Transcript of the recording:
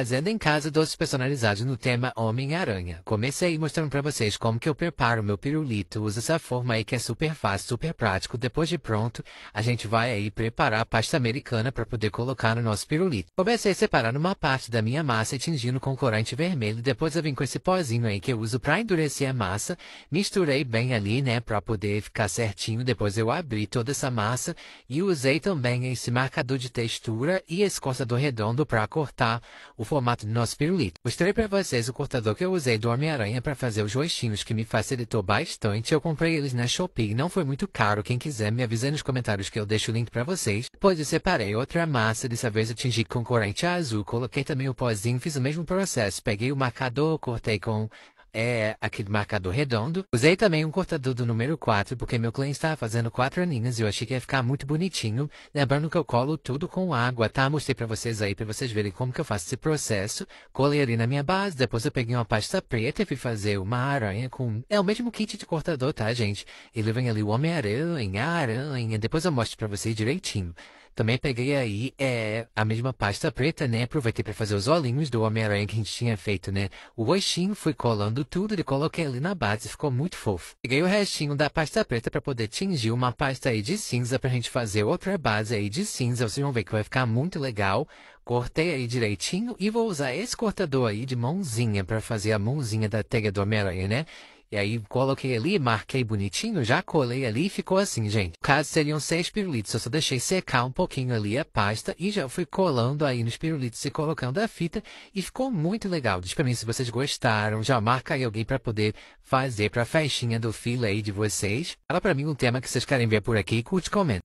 Fazendo em casa doces personalizados no tema Homem-Aranha. Comecei mostrando pra vocês como que eu preparo meu pirulito. Usa essa forma aí que é super fácil, super prático. Depois de pronto, a gente vai aí preparar a pasta americana para poder colocar no nosso pirulito. Comecei separando uma parte da minha massa e tingindo com corante vermelho. Depois eu vim com esse pozinho aí que eu uso pra endurecer a massa. Misturei bem ali, né, pra poder ficar certinho. Depois eu abri toda essa massa e usei também esse marcador de textura e esse cortador redondo pra cortar o formato do nosso pirulito. Mostrei pra vocês o cortador que eu usei do Homem-Aranha para fazer os rostinhos que me facilitou bastante. Eu comprei eles na Shopee, não foi muito caro. Quem quiser me avisa nos comentários que eu deixo o link para vocês. Depois eu separei outra massa, dessa vez eu tingi com corante azul. Coloquei também o pozinho, fiz o mesmo processo. Peguei o marcador, cortei com é aquele marcador redondo. Usei também um cortador do número 4, porque meu cliente estava fazendo quatro aninhas e eu achei que ia ficar muito bonitinho. Lembrando que eu colo tudo com água, tá? Mostrei pra vocês aí, pra vocês verem como que eu faço esse processo. Colei ali na minha base, depois eu peguei uma pasta preta e fui fazer uma aranha com... É o mesmo kit de cortador, tá, gente? Ele vem ali o Homem-Aranha, a aranha, depois eu mostro pra vocês direitinho. Também peguei aí é, a mesma pasta preta, né? Aproveitei para fazer os olhinhos do Homem-Aranha que a gente tinha feito, né? O rostinho, fui colando tudo e coloquei ali na base, ficou muito fofo. Peguei o restinho da pasta preta para poder tingir uma pasta aí de cinza pra gente fazer outra base aí de cinza. Vocês vão ver que vai ficar muito legal. Cortei aí direitinho e vou usar esse cortador aí de mãozinha para fazer a mãozinha da tega do Homem-Aranha, né? E aí coloquei ali, marquei bonitinho, já colei ali e ficou assim, gente. Caso seriam seis pirulitos, eu só deixei secar um pouquinho ali a pasta e já fui colando aí nos pirulitos e colocando a fita e ficou muito legal. Diz pra mim se vocês gostaram, já marca aí alguém para poder fazer pra festinha do fila aí de vocês. Fala pra mim um tema que vocês querem ver por aqui e curte, comenta.